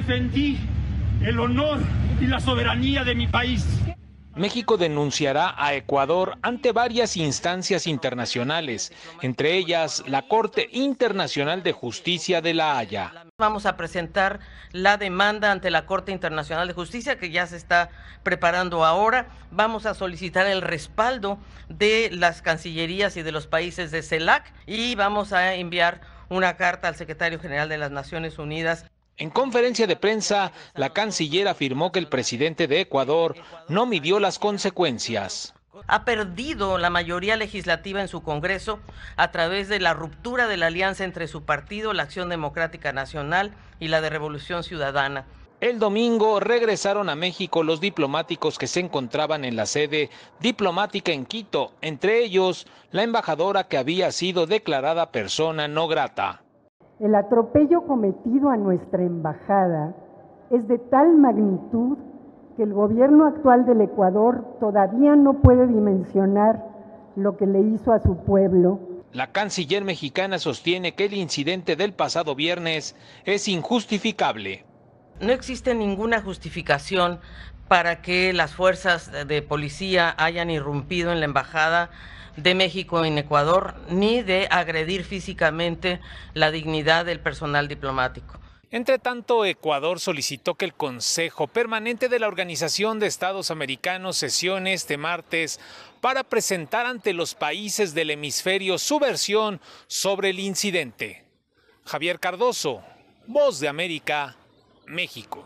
defendí el honor y la soberanía de mi país. México denunciará a Ecuador ante varias instancias internacionales, entre ellas la Corte Internacional de Justicia de La Haya. Vamos a presentar la demanda ante la Corte Internacional de Justicia que ya se está preparando ahora. Vamos a solicitar el respaldo de las cancillerías y de los países de CELAC y vamos a enviar una carta al secretario general de las Naciones Unidas. En conferencia de prensa, la canciller afirmó que el presidente de Ecuador no midió las consecuencias. Ha perdido la mayoría legislativa en su Congreso a través de la ruptura de la alianza entre su partido, la Acción Democrática Nacional y la de Revolución Ciudadana. El domingo regresaron a México los diplomáticos que se encontraban en la sede diplomática en Quito, entre ellos la embajadora que había sido declarada persona no grata. El atropello cometido a nuestra embajada es de tal magnitud que el gobierno actual del Ecuador todavía no puede dimensionar lo que le hizo a su pueblo. La canciller mexicana sostiene que el incidente del pasado viernes es injustificable. No existe ninguna justificación para que las fuerzas de policía hayan irrumpido en la embajada de México en Ecuador ni de agredir físicamente la dignidad del personal diplomático. Entre tanto, Ecuador solicitó que el Consejo Permanente de la Organización de Estados Americanos sesione este martes para presentar ante los países del hemisferio su versión sobre el incidente. Javier Cardoso, Voz de América, México.